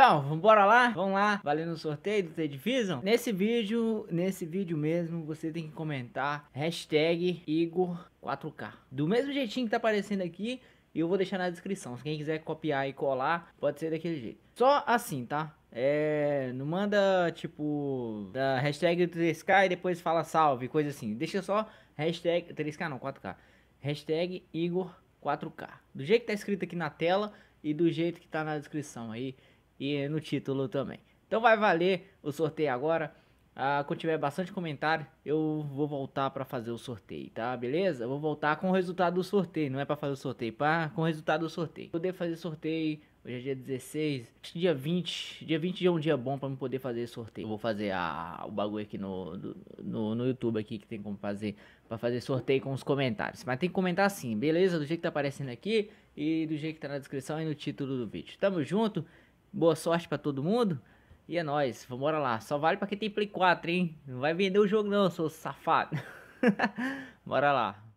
Então, bora lá? Vamos lá, valendo o sorteio do The Division? Nesse vídeo, nesse vídeo mesmo, você tem que comentar hashtag Igor4K. Do mesmo jeitinho que tá aparecendo aqui, eu vou deixar na descrição. Se quem quiser copiar e colar, pode ser daquele jeito. Só assim, tá? É, não manda tipo da hashtag 3K e depois fala salve, coisa assim. Deixa só hashtag 3K não, 4K. Hashtag Igor 4K. Do jeito que tá escrito aqui na tela e do jeito que tá na descrição aí e no título também. Então vai valer o sorteio agora. Ah, quando tiver bastante comentário, eu vou voltar para fazer o sorteio, tá? Beleza? Eu vou voltar com o resultado do sorteio, não é para fazer o sorteio, pá, com o resultado do sorteio. Poder fazer sorteio Hoje é dia 16, dia 20. Dia 20 é um dia bom para me poder fazer sorteio. Eu vou fazer a, o bagulho aqui no, no, no, YouTube aqui que tem como fazer para fazer sorteio com os comentários. Mas tem que comentar assim, beleza? Do jeito que tá aparecendo aqui e do jeito que tá na descrição e no título do vídeo. Tamo junto. Boa sorte para todo mundo. E é nóis, vambora lá. Só vale pra quem tem Play 4, hein? Não vai vender o jogo não, seu safado. bora lá.